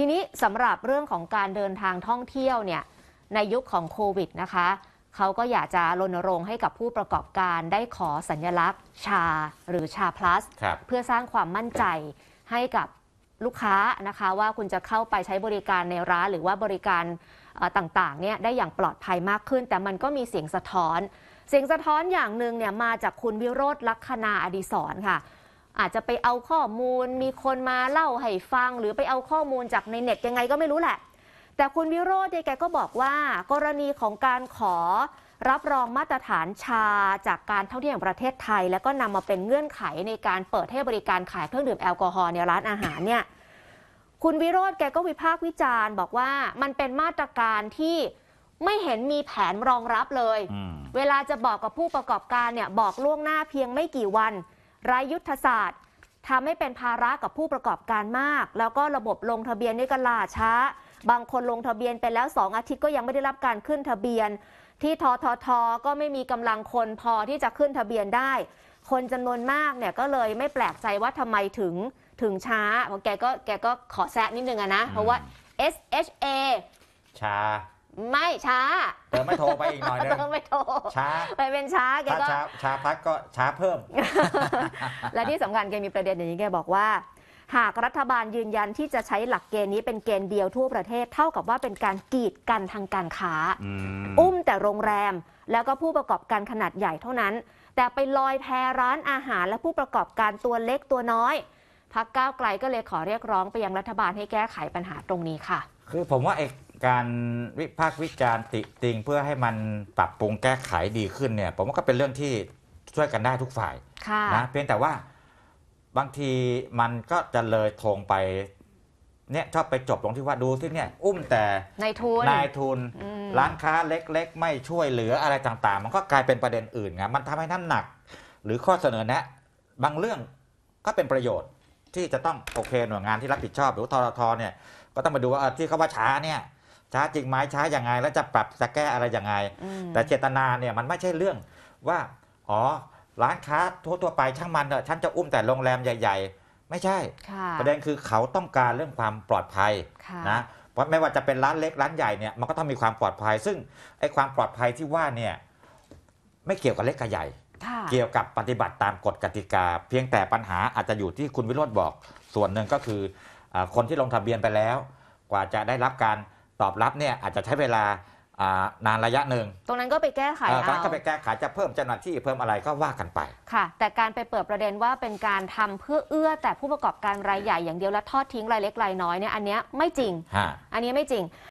ทีนี้สำหรับเรื่องของการเดินทางท่องเที่ยวเนี่ยในยุคของโควิดนะคะเขาก็อยากจะรณรงค์ให้กับผู้ประกอบการได้ขอสัญญลักษณ์ ชาหรือชาพลัสเพื่อสร้างความมั่นใจให้กับลูกค้านะคะว่าคุณจะเข้าไปใช้บริการในร้านหรือว่าบริการต่างๆเนี่ยได้อย่างปลอดภัยมากขึ้น แต่มันก็มีเสียงสะท้อน เสียงสะท้อนอย่างหนึ่งเนี่ยมาจากคุณวิโรธลักษณาอดีศรค่ะอาจจะไปเอาข้อมูลมีคนมาเล่าให้ฟัง หรือไปเอาข้อมูลจากในเน็ตยังไงก็ไม่รู้แหละ แต่คุณวิโรธแกก็บอกว่า กรณีของการขอรับรองมาตรฐานชาจากการเท่าเที่ยมงประเทศไทย แล้วก็นำมาเป็นเงื่อนไขในการเปิดให้บริการขายเครื่องดื่มแอลกอฮอล์ในร้านอาหารเนี่ยคุณวิโรธแกก็วิพากษ์วิจารณ์ บอกว่ามันเป็นมาตรการที่ไม่เห็นมีแผนรองรับเลย เวลาจะบอกกับผู้ประกอบการเนี่ยบอกล่วงหน้าเพียงไม่กี่วันไร้ยุทธศาสตร์ทำให้เป็นภาระกับผู้ประกอบการมาก แล้วก็ระบบลงทะเบียนนี่ก็ล่าช้า บางคนลงทะเบียนไปแล้ว 2 อาทิตย์ก็ยังไม่ได้รับการขึ้นทะเบียน ที่ทททก็ไม่มีกำลังคนพอที่จะขึ้นทะเบียนได้ คนจำนวนมากเนี่ยก็เลยไม่แปลกใจว่าทำไมถึงถึงช้าเพราะแกก็แกก็ขอแซะนิดนึงอะนะ เพราะว่า SHA ช้าไม่ช้าเธอไม่โทรไปอีกหน่อยนะเธอไม่โทรช้าไปเป็นช้าแกก็ช้า ช้าพักก็ช้าเพิ่ม และที่สำคัญแกมีประเด็นอย่างนี้แกบอกว่า หากรัฐบาลยืนยันที่จะใช้หลักเกณฑ์นี้เป็นเกณฑ์เดียวทั่วประเทศเท่ากับว่าเป็นการกีดกันทางการค้าอุ้มแต่โรงแรม แล้วก็ผู้ประกอบการขนาดใหญ่เท่านั้น แต่ไปลอยแพร้านอาหารและผู้ประกอบการตัวเล็กตัวน้อยพักก้าวไกลก็เลยขอเรียกร้องไปยังรัฐบาลให้แก้ไขปัญหาตรงนี้ค่ะ คือผมว่าไอกการวิพากษ์วิจารณ์ติติง เพื่อให้มันปรับปรุงแก้ไขดีขึ้นเนี่ยผมว่าก็เป็นเรื่องที่ช่วยกันได้ทุกฝ่ายะนะเพียงแต่ว่าบางทีมันก็จะเลยทงไปเนี่ยชอบไปจบตรงที่ว่าดูที่เนี่ย อุ้มแต่านทุนนายทุนร้านค้าเล็กๆ ไม่ช่วยเหลืออะไรต่างๆ มันก็กลายเป็นประเด็นอื่นไงมันทำให้น้ำหนัก หรือข้อเสนอแนะ บางเรื่องก็เป็นประโยชน์ที่จะต้องโอเคหน่วยงานที่รับผิดชอบหรือทรทเนี่ยก็ต้องมาดูว่าที่เขาว่าช้าเนี่ยช้าจริงไหมช้าอย่างไงแล้วจะปรับจะแก้อะไรอย่างไง แต่เจตนาเนี่ยมันไม่ใช่เรื่องว่าอ๋อร้านค้าทั่วๆไปช่างมันเถอะฉันจะอุ้มแต่โรงแรมใหญ่ๆ ไม่ใช่ประเด็นคือเขาต้องการเรื่องความปลอดภัยนะเพราะไม่ว่าจะเป็นร้านเล็กร้านใหญ่เนี่ยมันก็ต้องมีความปลอดภัย ซึ่งไอ้ความปลอดภัยที่ว่าเนี่ยไม่เกี่ยวกับเล็กกับใหญ่เกี่ยวกับปฏิบัติตามกฎกติกา เพียงแต่ปัญหาอาจจะอยู่ที่คุณวิโรธบอกส่วนหนึ่งก็คือคนที่ลงทะเบียนไปแล้ว กว่าจะได้รับการตอบรับเนี่ยอาจจะใช้เวลานานระยะหนึ่ง ตรงนั้นก็ไปแก้ไขเอาการก็ไปแก้ไขจะเพิ่มเจ้าหน้าที่เพิ่มอะไรก็ว่ากันไป ค่ะ แต่การไปเปิดประเด็นว่าเป็นการทำเพื่อเอื้อแต่ผู้ประกอบการรายใหญ่อย่างเดียว และทอดทิ้งรายเล็กรายน้อยเนี่ยอันเนี้ยไม่จริง อันนี้ไม่จริง